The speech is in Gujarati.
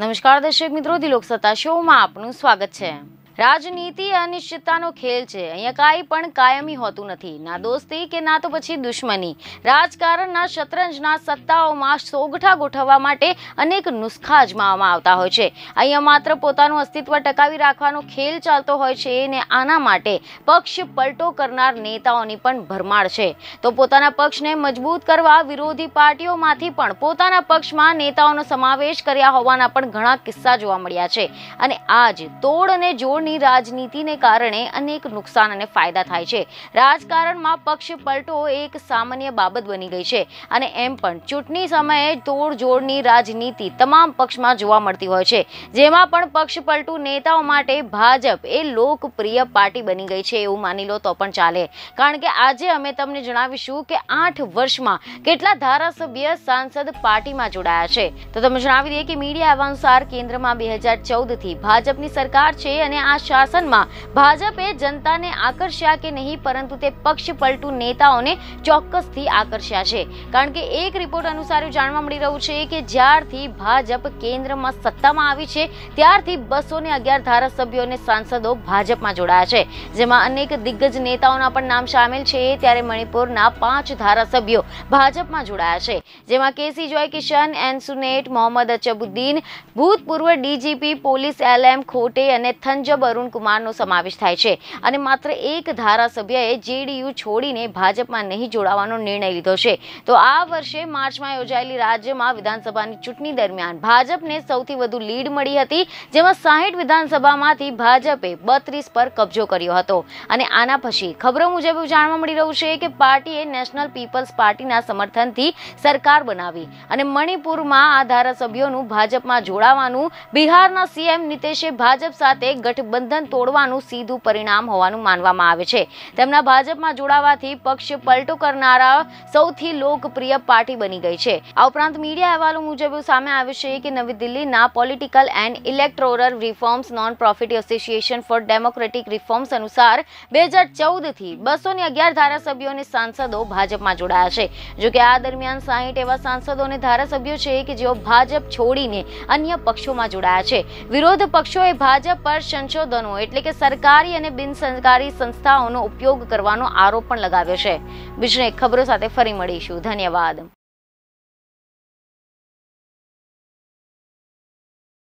નમસ્કાર દર્શક મિત્રો દિલોક સત્તા શોમાં આપનું સ્વાગત છે રાજનીતિ અનિશ્ચિતતાનો ખેલ છે અહીંયા કાંઈ પણ કાયમી હોતું નથી ના દોસ્તી કે ના તો પછી દુશ્મની રાજકારણના શતરંજના સત્તાઓમાં સોગઠા ગોઠવવા માટે અનેક નુસ્ખા અજમાવવામાં આવતા હોય છે અહીંયા માત્ર પોતાનું અસ્તિત્વ ટકાવી રાખવાનો ખેલ ચાલતો હોય છે અને આના માટે પક્ષ પલટો કરનાર નેતાઓની પણ ભરમાર છે તો પોતાના પક્ષને મજબૂત કરવા વિરોધી પાર્ટીઓમાંથી પણ પોતાના પક્ષમાં નેતાઓનો સમાવેશ કર્યા હોવાના પણ ઘણા કિસ્સા જોવા મળ્યા છે અને આજ તોડ અને જોડ પક્ષોની રાજનીતિને કારણે અનેક નુકસાન અને ફાયદા થાય છે રાજકારણમાં પક્ષ પલટો એક સામાન્ય બાબત બની ગઈ છે અને એમ પણ ચૂંટણી સમયે તોડજોડની રાજનીતિ તમામ પક્ષમાં જોવા મળતી હોય છે જેમાં પણ પક્ષ પલટુ નેતાઓ માટે ભાજપ એ લોકપ્રિય પાર્ટી બની ગઈ છે એવું માની લો તો પણ ચાલે કારણ કે આજે અમે તમને જણાવીશું કે આઠ વર્ષમાં કેટલા ધારાસભ્ય સાંસદ પાર્ટીમાં જોડાયા છે તો તમે જણાવી દઈએ કે મીડિયા અનુસાર કેન્દ્રમાં બે હજાર ચૌદથી ભાજપની સરકાર છે અને આ મોદીના શાસનમાં ભાજપે જનતાને આકર્ષ્યા કે નહીં પરંતુ તે પક્ષ પલટુ નેતાઓને ચોક્કસથી આકર્ષ્યા છે કારણ કે એક રિપોર્ટ અનુસાર જાણવા મળી રહ્યું છે કે જ્યારથી ભાજપ કેન્દ્રમાં સત્તામાં આવી છે ત્યારથી બસો ને અગિયાર ધારાસભ્યો અને સાંસદો ભાજપમાં જોડાયા છે જેમાં અનેક દિગ્ગજ નેતાઓના પણ નામ સામેલ છે ત્યારે મણિપુરના પાંચ ધારાસભ્યો ભાજપમાં જોડાયા છે જેમાં કેસી જોય કિશન એન સુનેટ મોહમ્મદ અચબુદ્દીન ભૂતપૂર્વ ડીજીપી પોલીસ એલએમ ખોટે અને થંજબ સભ્ય અરુણ કુમારનો સમાવેશ થાય છે અને માત્ર એક ધારાસભ્યએ જેડીયુ છોડીને ભાજપમાં નહીં જોડાવાનો નિર્ણય લીધો છે તો આ વર્ષે માર્ચમાં યોજાયેલી રાજ્યમાં વિધાનસભાની ચૂંટણી દરમિયાન ભાજપને સૌથી વધુ લીડ મળી હતી જેમાં સાહીઠ વિધાનસભામાંથી ભાજપે બત્રીસ પર કબજો કર્યો હતો અને આના પછી ખબરો મુજબ જાણવા મળી રહ્યું છે કે પાર્ટીએ નેશનલ પીપલ્સ પાર્ટીના સમર્થનથી સરકાર બનાવી અને મણિપુરમાં આ ધારાસભ્યોનું ભાજપમાં જોડાવાનું બિહારના સીએમ નીતિશે ભાજપ સાથે ગઠબંધ ગઠબંધન તોડવાનું સીધું પરિણામ હોવાનું માનવામાં આવે છે તેમના ભાજપમાં જોડાવાથી પક્ષ પલટો કરનારા સૌથી લોકપ્રિય પાર્ટી બની ગઈ છે આ ઉપરાંત મીડિયા અહેવાલો મુજબ સામે આવ્યું છે કે નવી દિલ્હીના political and electoral reforms non profit association for democratic reforms અનુસાર બે હજાર ચૌદથી બસો ને અગિયાર ધારાસભ્યો અને સાંસદો ભાજપમાં જોડાયા છે જોકે આ દરમિયાન સાહીઠ એવા સાંસદો અને ધારાસભ્યો છે કે જેઓ ભાજપ છોડીને અન્ય પક્ષોમાં જોડાયા છે વિરોધ પક્ષોએ ભાજપ પર સંશોધન સંશોધનો એટલે કે સરકારી અને બિન સરકારી સંસ્થાઓનો ઉપયોગ કરવાનો આરોપ પણ લગાવ્યો છે બીજને ખબરો સાથે ફરી મળીશું ધન્યવાદ